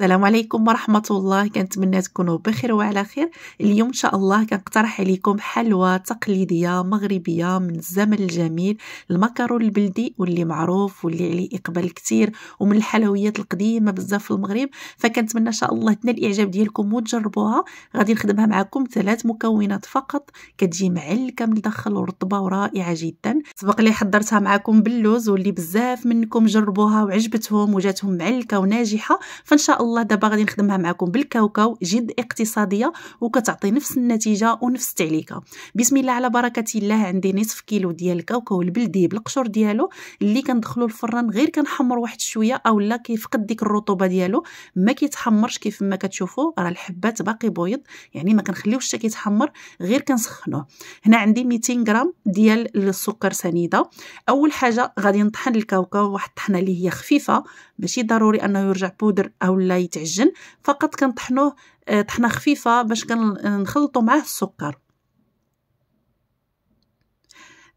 السلام عليكم ورحمة الله كنتمنى تكونوا بخير وعلى خير اليوم إن شاء الله كنقترح عليكم حلوى تقليدية مغربية من الزمن الجميل المكرون البلدي واللي معروف واللي عليه إقبال كتير ومن الحلويات القديمة بزاف في المغرب فكنتمنى إن شاء الله تنال الإعجاب ديالكم وتجربوها غادي نخدمها معكم ثلاث مكونات فقط كتجي معلكة من الداخل ورطبة ورائعة جدا سبق لي حضرتها معكم باللوز واللي بزاف منكم جربوها وعجبتهم وجاتهم معلكة وناجحة فإن شاء الله الله دابا غادي نخدمها معكم بالكاوكاو جد اقتصاديه وكتعطي نفس النتيجه ونفس التعليكه بسم الله على بركه الله عندي نصف كيلو ديال الكاوكاو البلدي بالقشور ديالو اللي كندخلو الفران غير كنحمر واحد شويه اولا كيفقد ديك الرطوبه ديالو ما كيتحمرش كيف ما كتشوفوا راه الحبات باقي بيض يعني ما كنخليوش حتى كيتحمر غير كنسخنوه هنا عندي 200 غرام ديال السكر سنيده اول حاجه غادي نطحن الكاوكاو واحد الطحنه اللي هي خفيفه ماشي ضروري انه يرجع بودر او لا يتعجن فقط كنطحنوه آه، طحنه خفيفه باش كنخلطوا معاه السكر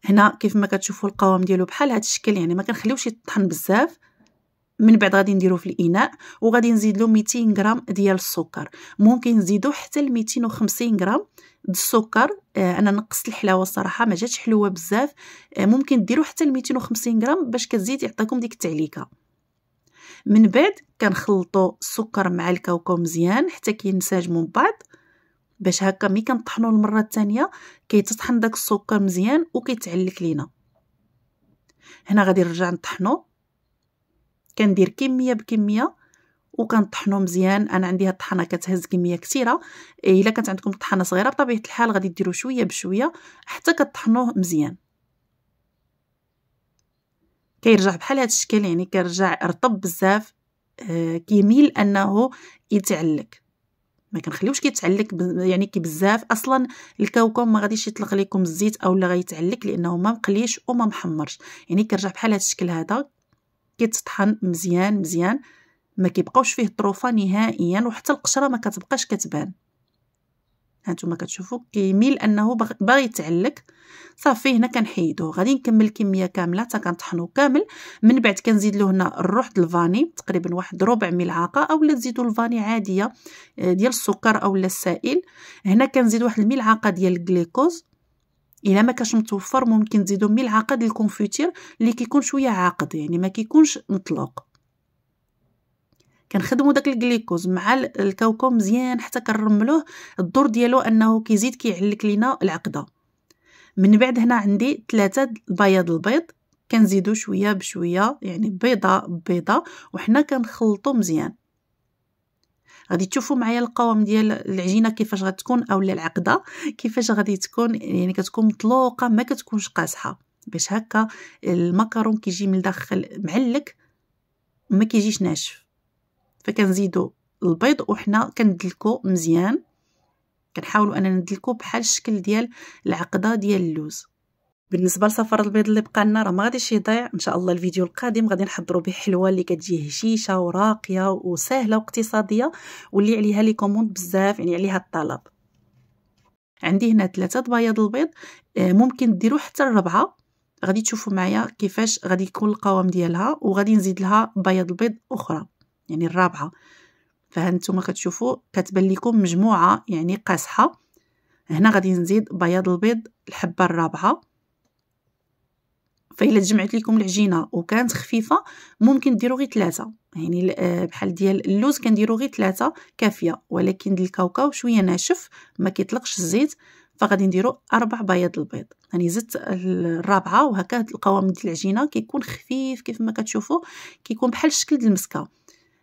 هنا كيف ما كتشوفوا القوام ديالو بحال هذا الشكل يعني ما كنخليوش يطحن بزاف من بعد غادي نديرو في الاناء وغادي نزيد له 200 غرام ديال السكر ممكن نزيدو حتى ل 250 غرام السكر آه، انا نقصت الحلاوه الصراحه ما جاتش حلوه بزاف آه، ممكن ديرو حتى ل 250 غرام باش كتزيد يعطيكم ديك التعليكه من بعد كنخلطوا السكر مع الكاوكاو مزيان حتى كينسجموا بعض باش هكا ملي كنطحنوا المره الثانيه كيتطحن داك السكر مزيان وكيتعلك لينا هنا غادي نرجع نطحنو كندير كميه بكميه وكنطحنو مزيان انا عندي هاد الطحنه كتهز كميه كثيره إيه، الا كانت عندكم طحنه صغيره بطبيعه الحال غادي ديروا شويه بشويه حتى كطحنوه مزيان كيرجع بحال هذا الشكل يعني كيرجع رطب بزاف آه، كيميل انه يتعلق ما كنخليوش كيتعلق يعني كي بزاف اصلا الكوكم ما غاديش يطلق لكم الزيت اولا غيتعلق لانه ما مقليش وما محمرش يعني كيرجع بحال هذا الشكل هذا كيتطحن مزيان مزيان ما كيبقاوش فيه طروفه نهائيا وحتى القشره ما كتبقاش كتبان هانتوما كتشوفوا كيميل انه باغي يتعلق صافي هنا كنحيدوه غادي نكمل الكميه كامله حتى كنطحنو كامل من بعد كنزيد له هنا الروح ديال الفاني تقريبا واحد ربع ملعقه اولا تزيدوا الفاني عاديه آه، ديال السكر اولا السائل هنا كنزيد واحد الملعقه ديال الجليكوز الا ما كاش متوفر ممكن تزيدوا ملعقه ديال الكونفيتير اللي كيكون شويه عاقد يعني ما كيكونش مطلوق كنخدموا داك الجليكوز مع الكاوكاو مزيان حتى كنرملوه الدور ديالو انه كيزيد كيعلك لينا العقده من بعد هنا عندي ثلاثه بياض البيض كنزيدو شويه بشويه يعني بيضه بيضه وحنا كنخلطو مزيان غادي تشوفوا معايا القوام ديال العجينه كيفاش غتكون اولا العقده كيفاش غادي تكون يعني كتكون مطلوقه ما كتكونش قاصحه باش هكا المكرون كيجي من الداخل معلك ما كيجيش ناشف فكنزيدو البيض وحنا كندلكو مزيان كنحاولوا اننا ندلكو بحال الشكل ديال العقده ديال اللوز بالنسبه لصفر البيض اللي بقى لنا راه ما غاديش يضيع ان شاء الله الفيديو القادم غادي نحضروا به حلوه اللي كتجي هشيشه وراقيه وسهله واقتصاديه واللي عليها لي كوموند بزاف يعني عليها الطلب عندي هنا ثلاثه بياض البيض آه، ممكن ديروا حتى الربعه غادي تشوفوا معايا كيفاش غادي يكون القوام ديالها وغادي نزيد لها بياض البيض اخرى يعني الرابعه فهانتوما كتشوفوا كتبان لكم مجموعه يعني قاصحه هنا غادي نزيد بياض البيض الحبه الرابعه فإلا تجمعت لكم العجينه وكانت خفيفه ممكن ديروا غير ثلاثه يعني آه، بحال ديال اللوز كنديروا غير ثلاثه كافيه ولكن الكاوكاو شويه ناشف ما كيطلقش الزيت فغادي نديروا اربع بياض البيض يعني زدت الرابعه وهكا القوام ديال العجينه كيكون خفيف كيف ما كتشوفوا كيكون بحال الشكل ديال المسكه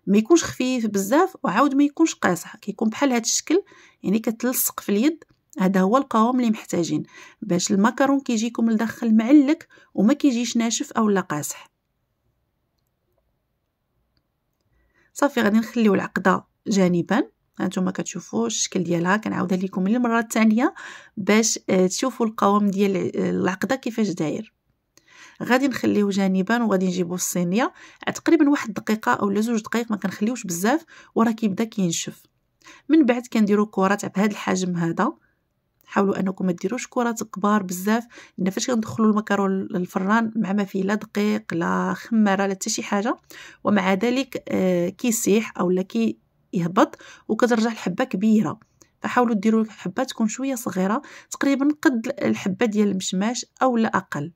ما يكونش خفيف بزاف وعاود ما يكونش قاصح كيكون بحال هذا الشكل يعني كتلصق في اليد هذا هو القوام اللي محتاجين باش المكرون كيجيكم لداخل معلك وما كيجيش ناشف اولا قاصح صافي غادي نخليو العقده جانبا هانتوما كتشوفوا الشكل ديالها كنعاودها لكم للمره الثانيه باش آه، تشوفوا القوام ديال آه، العقده كيفاش داير غادي نخليه جانبا وغادي نجيبو الصينيه تقريبا واحد دقيقه اولا زوج دقائق ما كنخليوش بزاف وراه كيبدا كينشف من بعد كنديرو كرات بهذا الحجم هذا حاولوا انكم ما ديروش كرات كبار بزاف لان فاش كندخلوا المكرون للفران مع ما فيه لا دقيق لا خماره لا حتى شي حاجه ومع ذلك آه، كيسيح اولا كي يهبط وكترجع الحبه كبيره فحاولوا ديروا الحبه تكون شويه صغيره تقريبا قد الحبه ديال المشماش اولا اقل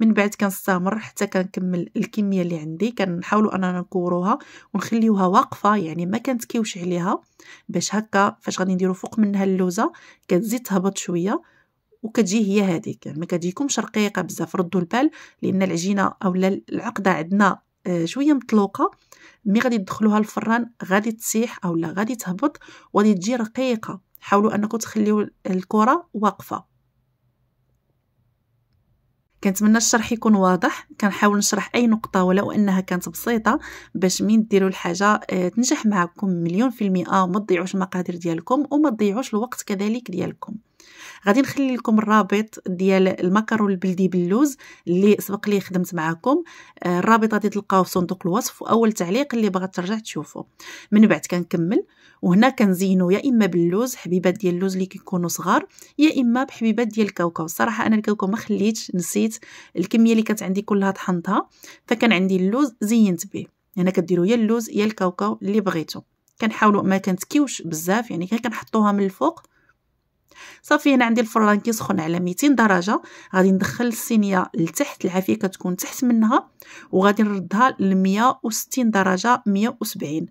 من بعد كنستمر حتى كنكمل الكميه اللي عندي كنحاولوا اننا نكوروها ونخليوها واقفه يعني ما كنتكيوش عليها باش هكا فاش غادي نديرو فوق منها اللوزه كتزيد تهبط شويه وكتجي هي هذيك يعني ما كتجيكمش رقيقه بزاف ردوا البال لان العجينه اولا العقده عندنا آه، شويه مطلوقه ملي غادي تدخلوها الفران غادي تسيح اولا غادي تهبط وغادي تجي رقيقه حاولوا انكم تخليو الكره واقفه كنتمنى الشرح يكون واضح كنحاول نشرح اي نقطه ولو انها كانت بسيطه باش من ديروا الحاجه آه، تنجح معكم مليون في المئه وما تضيعوش المقادير ديالكم وما تضيعوش الوقت كذلك ديالكم غادي نخلي لكم الرابط ديال المكرون البلدي باللوز اللي سبق لي خدمت معاكم آه، الرابط غادي تلقاوه في صندوق الوصف واول تعليق اللي بغات ترجع تشوفه من بعد كنكمل وهنا كنزينو يا اما باللوز حبيبات ديال اللوز اللي كيكونوا صغار يا اما بحبيبات ديال الكاوكاو الصراحه انا الكاوكاو ما خليتش نسيت الكميه اللي كانت عندي كلها طحنتها فكان عندي اللوز زينت به هنا يعني كديروا يا اللوز يا الكاوكاو اللي بغيتو كنحاولوا ما كنتكيوش بزاف يعني غير كنحطوها من الفوق صافي انا عندي الفران كيسخن على 200 درجه غادي ندخل الصينيه لتحت العافيه كتكون تحت منها وغادي نردها ل 160 درجه 170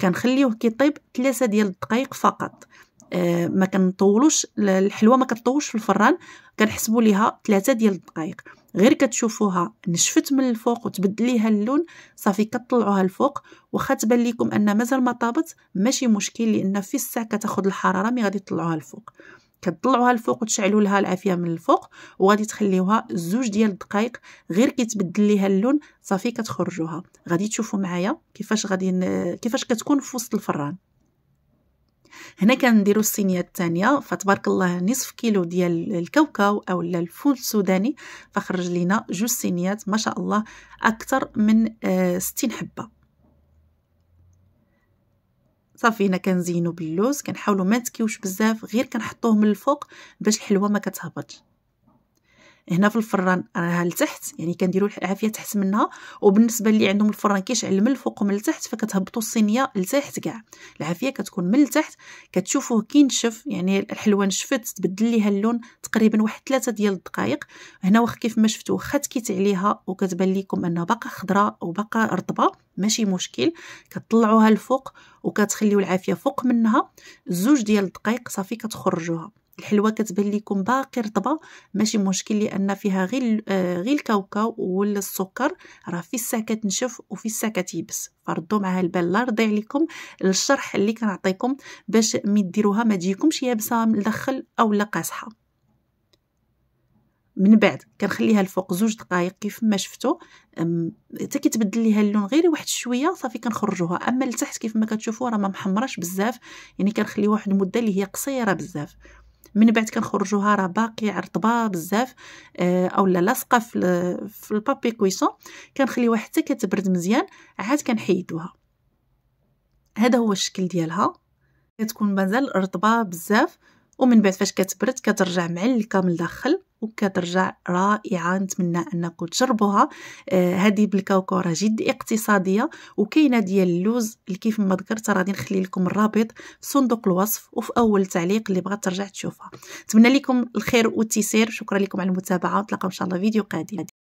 كنخليوه كيطيب 3 ديال الدقائق فقط آه ما كنطولوش الحلوه ما كتطولش في الفران كنحسبوا ليها 3 ديال الدقائق غير كتشوفوها نشفت من الفوق وتبدليها اللون صافي كطلعوها الفوق واخا تبان لكم ان مازال ما طابت ماشي مشكل لان في الساعه كتاخذ الحراره مي غادي تطلعوها الفوق كتطلعوها الفوق وتشعلوا لها العافيه من الفوق وغادي تخليوها زوج ديال الدقائق غير كيتبدل ليها اللون صافي كتخرجوها غادي تشوفوا معايا كيفاش غادي كيفاش كتكون في وسط الفران هنا كنديروا الصينيه الثانيه فتبارك الله نصف كيلو ديال الكاوكاو او الفول السوداني فخرج لينا جوج صينيات ما شاء الله اكثر من 60 آه، حبه صافي هنا كنزينو باللوز كنحاولو ما تكيوش بزاف غير كنحطوه من الفوق باش الحلوه ما كتهبطش هنا في الفران راها لتحت يعني كنديروا العافيه تحت منها وبالنسبه اللي عندهم الفران كيشعل من الفوق ومن التحت فكتهبطوا الصينيه لتحت كاع العافيه كتكون من التحت كتشوفوه كينشف يعني الحلوه نشفت تبدل ليها اللون تقريبا واحد ثلاثة ديال الدقائق هنا واخا كيف ما شفتوا واخا تكيت عليها وكتبان لكم انها باقا خضراء وباقا رطبه ماشي مشكل كتطلعوها الفوق وكتخليو العافيه فوق منها زوج ديال الدقائق صافي كتخرجوها الحلوه كتبان لكم باقي رطبه ماشي مشكل لان فيها غير آه، غير الكاوكاو ولا السكر راه في الساعه كتنشف وفي الساعه كتيبس فردوا معها البال الله رضي عليكم الشرح اللي كنعطيكم باش مي ديروها ما تجيكمش يابسه من الداخل اولا قاصحه من بعد كنخليها الفوق زوج دقائق كيف ما شفتوا حتى كيتبدل ليها اللون غير واحد شويه صافي كنخرجوها اما لتحت كيف ما كتشوفوا راه ما محمراش بزاف يعني كنخليوها واحد المده اللي هي قصيره بزاف من بعد كنخرجوها راه باقي رطبه بزاف آه، اولا لاصقه في في البابي كويسون كنخليوها حتى كتبرد مزيان عاد كنحيدوها هذا هو الشكل ديالها كتكون مازال رطبه بزاف ومن بعد فاش كتبرد كترجع معلكه من الداخل وكترجع رائعه نتمنى انكم تجربوها آه، هذه بالكوكو راه جد اقتصاديه وكاينه ديال اللوز اللي كيف ما ذكرت غادي نخلي لكم الرابط في صندوق الوصف وفي اول تعليق اللي بغات ترجع تشوفها نتمنى لكم الخير والتيسير شكرا لكم على المتابعه نتلاقاو ان شاء الله فيديو قادم